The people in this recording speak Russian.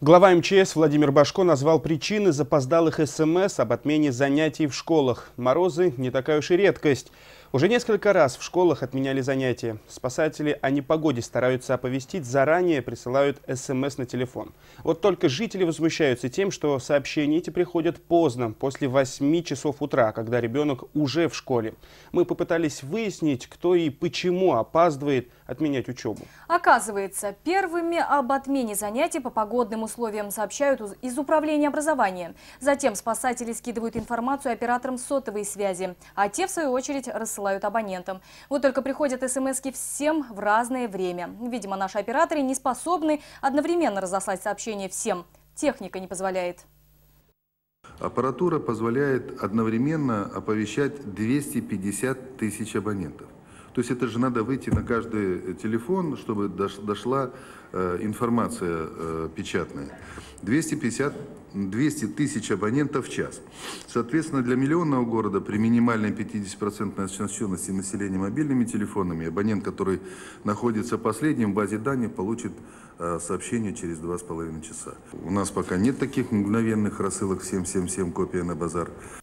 Глава МЧС Владимир Башко назвал причины запоздалых СМС об отмене занятий в школах. Морозы не такая уж и редкость. Уже несколько раз в школах отменяли занятия. Спасатели о непогоде стараются оповестить, заранее присылают СМС на телефон. Вот только жители возмущаются тем, что сообщения эти приходят поздно, после 8 часов утра, когда ребенок уже в школе. Мы попытались выяснить, кто и почему опаздывает отменять учебу. Оказывается, первыми об отмене занятий по погодным условиям сообщают из Управления образования. Затем спасатели скидывают информацию операторам сотовой связи, а те, в свою очередь, рассылают рассылают абонентам. Вот только приходят смс всем в разное время. Видимо, наши операторы не способны одновременно разослать сообщение всем. Техника не позволяет. Аппаратура позволяет одновременно оповещать 250 тысяч абонентов. То есть это же надо выйти на каждый э, телефон, чтобы дошла э, информация э, печатная. 250 200 тысяч абонентов в час. Соответственно, для миллионного города при минимальной 50% оснащенности населения мобильными телефонами абонент, который находится последним в базе данных, получит сообщение через 2,5 часа. У нас пока нет таких мгновенных рассылок 777 копия на базар.